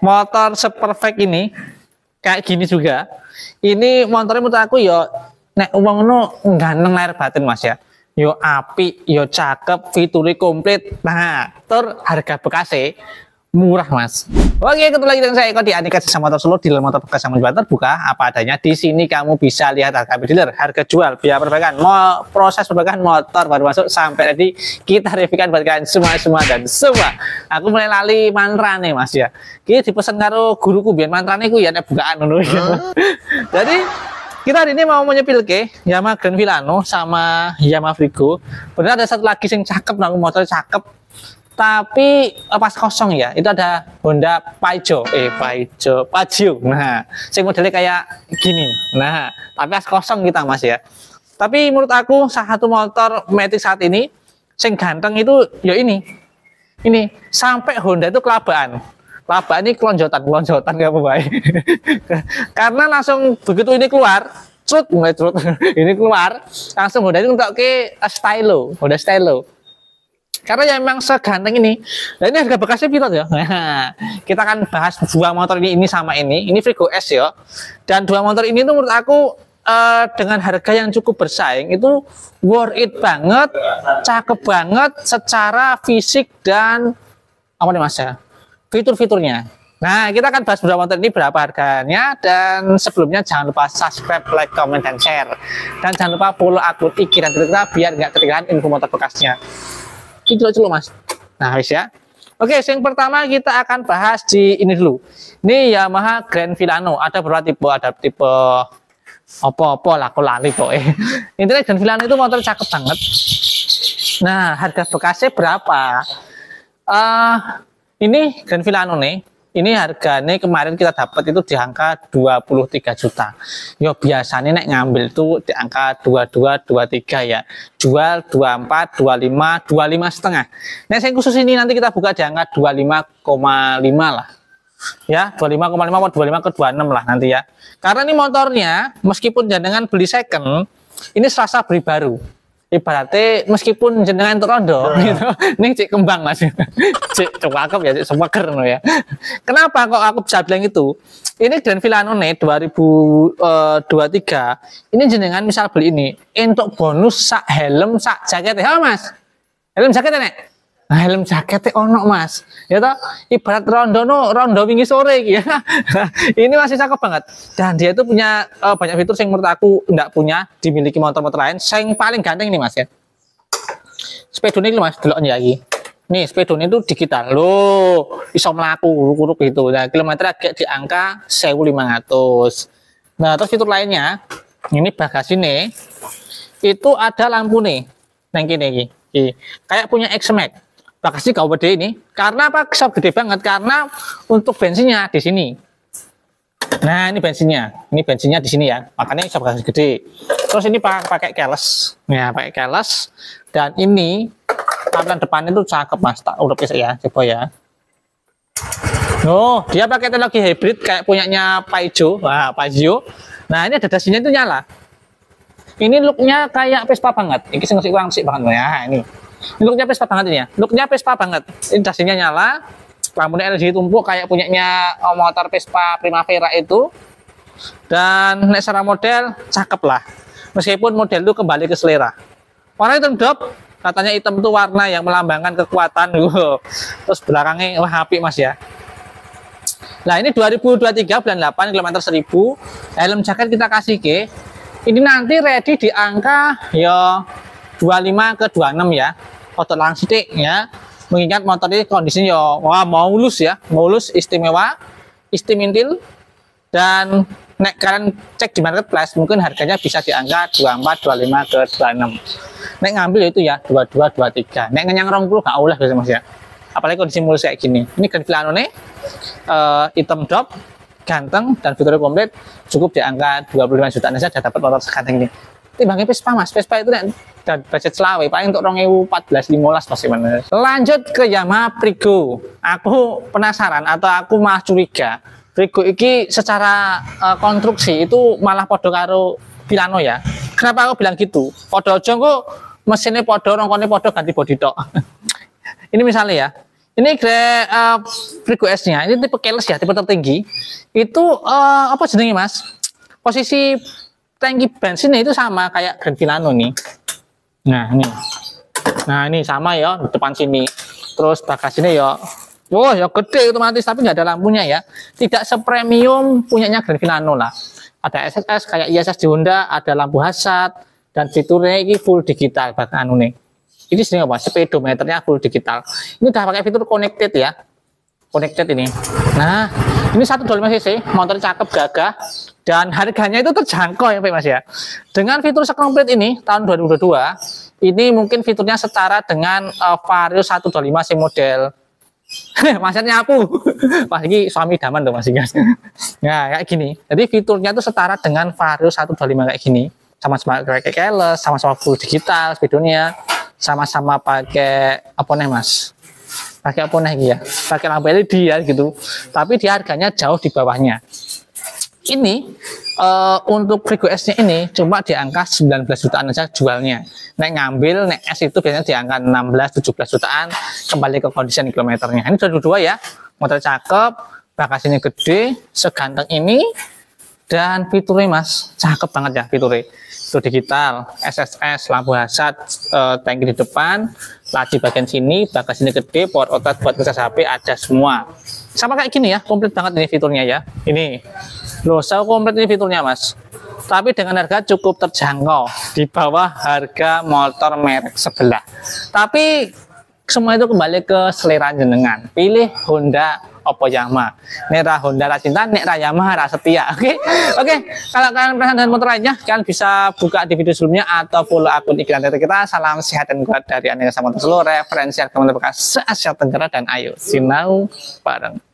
motor seperfect ini kayak gini juga. Ini motornya menurut aku ya nek uang no ganteng lahir batin mas ya. Yo api, yo cakep, fiturnya komplit. Nah, tur harga bekasnya murah mas. Oke, ketemu lagi dengan saya Eko di Anika Jasa Motor Solo, dealer motor bekas yang menjual terbuka apa adanya. Di sini kamu bisa lihat harga dealer, harga jual, biaya perbaikan, mau proses perbaikan motor baru masuk sampai tadi kita reviewkan buat kalian semua semua dan semua. Aku mulai lali mantra nih mas ya. Kita dipesan karo guruku biar mantra nih ya bukaan dulu. ya. Jadi kita hari ini mau menyepil ke Yamaha Grand Villano sama Yamaha Frigo. Benar ada satu lagi yang cakep, nang motor cakep tapi eh, pas kosong ya itu ada Honda Paijo eh Paijo Pajio nah sing modelnya kayak gini nah tapi pas kosong kita mas ya tapi menurut aku salah satu motor Matic saat ini sing ganteng itu ya ini ini sampai Honda itu kelabaan laba ini kelonjotan kelonjotan gak apa baik karena langsung begitu ini keluar cut mulai cut ini keluar langsung Honda itu untuk ke eh, stylo Honda stylo karena ya memang seganteng ini nah, ini harga bekasnya pilot ya nah, kita akan bahas dua motor ini ini sama ini ini Frigo S ya dan dua motor ini tuh menurut aku uh, dengan harga yang cukup bersaing itu worth it banget cakep banget secara fisik dan apa nih mas ya fitur-fiturnya Nah, kita akan bahas dua motor ini berapa harganya dan sebelumnya jangan lupa subscribe, like, comment, dan share. Dan jangan lupa follow akun IG dan Twitter biar nggak ketinggalan info motor bekasnya celup dulu mas nah wis ya Oke, yang pertama kita akan bahas di ini dulu. Ini Yamaha Grand Villano. Ada berapa tipe? Ada tipe opo-opo lah, aku lali kok. Eh. Intinya Grand Villano itu motor cakep banget. Nah, harga bekasnya berapa? Uh, ini Grand Villano nih ini harganya kemarin kita dapat itu di angka 23 juta. Yo biasanya nek ngambil itu di angka 22 23 ya. Jual 24 25 25 setengah. nah saya khusus ini nanti kita buka di angka 25,5 lah. Ya, 25,5 mau 25 ke 26 lah nanti ya. Karena ini motornya meskipun jangan beli second, ini serasa beli baru ibaratnya meskipun jenengan terondo yeah. gitu ini cek kembang mas cek cewakep ya cek semeker no ya kenapa kok aku bisa bilang itu ini Grand anu nih 2023 eh, ini jenengan misal beli ini untuk bonus sak helm sak jaket ya mas helm jaket ya nek Nah, helm jaketnya ono mas, ya toh ibarat rondo no rondo minggu sore ya. ini masih cakep banget. Dan dia itu punya uh, banyak fitur yang menurut aku tidak punya dimiliki motor-motor lain. Yang paling ganteng ini mas ya. Speedonya ini mas, ya lagi. Nih speedonya itu digital lo iso melaku kuruk gitu. Nah kilometer agak di angka 1500. Nah terus fitur lainnya, ini bagasi nih, itu ada lampu nih, nengki nengki. Kayak punya x bagasi kau gede ini karena apa kesap gede banget karena untuk bensinnya di sini nah ini bensinnya ini bensinnya di sini ya makanya bisa bagasi gede terus ini pakai, pakai keles ya pakai keles dan ini tampilan depan itu cakep mas tak urut ya coba ya Oh, dia pakai teknologi hybrid kayak punyanya Paijo. Wah, Paijo. Nah, ini ada dasinya itu nyala. Ini looknya kayak Vespa banget. Ini ngasih uang sih banget ya. Ini Looknya Vespa banget ini ya. Looknya Vespa banget. Ini dasinya nyala, lampunya LG tumpuk kayak punyanya oh, motor Vespa Primavera itu. Dan naik secara model cakep lah. Meskipun model itu kembali ke selera. Warna hitam drop, katanya hitam itu warna yang melambangkan kekuatan. Wow. Terus belakangnya wah api Mas ya. Nah, ini 2023 bulan 8 kilometer 1000. Helm jaket kita kasih ke. Ini nanti ready di angka ya 25 ke 26 ya otot langsitik ya mengingat motor ini kondisinya ya, wah mau mulus ya mulus istimewa istimintil dan naik kalian cek di marketplace mungkin harganya bisa diangkat 24 25 ke 26 naik ngambil itu ya 22 23 naik ngenyang rong puluh gak oleh biasa mas ya apalagi kondisi mulus kayak gini ini Grand ini anu nih uh, eh, item drop ganteng dan fitur komplit cukup diangkat 25 jutaan saja dapat motor seganteng ini timbangnya Vespa mas Vespa itu nek kan budget selawe paling untuk 2014 15 pasti mana lanjut ke Yamaha Prigo aku penasaran atau aku malah curiga Prigo ini secara uh, konstruksi itu malah podo karo Pilano ya kenapa aku bilang gitu podo jongko kok mesinnya podo rongkonnya podo ganti body tok ini misalnya ya ini grade uh, eh, Prigo S-nya ini tipe keles ya tipe tertinggi itu uh, apa jenengnya mas posisi tangki bensinnya itu sama kayak Grand Filano nih. Nah, ini. Nah, ini sama ya di depan sini. Terus bagasinya ya Wah, ya gede otomatis tapi nggak ada lampunya ya. Tidak sepremium punyanya Grand Filano lah. Ada SSS kayak ISS di Honda, ada lampu hazard dan fiturnya ini full digital bahkan anu nih. Ini sini apa? Speedometernya full digital. Ini udah pakai fitur connected ya connected ini. Nah, ini 125 cc, motor cakep gagah dan harganya itu terjangkau ya Pak Mas ya. Dengan fitur sekomplit ini tahun 2022, ini mungkin fiturnya setara dengan uh, Vario 125 cc model Masnya nyapu. Mas ini suami daman dong Mas Ingas. Nah, kayak gini. Jadi fiturnya itu setara dengan Vario 125 kayak gini. Sama-sama kayak keles, sama-sama full digital speedonya, sama-sama pakai apa nih Mas? pakai apa nih ya pakai lampu LED ya gitu tapi di harganya jauh di bawahnya ini uh, untuk Frigo S-nya ini cuma di angka 19 jutaan aja jualnya. naik ngambil, naik S itu biasanya di angka 16-17 jutaan, kembali ke kondisi kilometernya. Ini sudah dua ya, motor cakep, bagasinya gede, seganteng ini, dan fiturnya mas cakep banget ya fiturnya itu digital SSS lampu hasad e, eh, tangki di depan laci bagian sini bagas ini gede port otot buat ngecas HP ada semua sama kayak gini ya komplit banget ini fiturnya ya ini loh saya komplit ini fiturnya mas tapi dengan harga cukup terjangkau di bawah harga motor merek sebelah tapi semua itu kembali ke selera jenengan pilih Honda opo Yamaha. Nek ra Honda ra cinta, nek ra Yamaha ra setia. Oke. Okay? Oke, okay. kalau kalian penasaran dengan motor lainnya, kalian bisa buka di video sebelumnya atau follow akun Instagram dari kita. Salam sehat dan kuat dari Anissa Motor Solo, referensi harga teman se-Asia Tenggara dan ayo sinau bareng.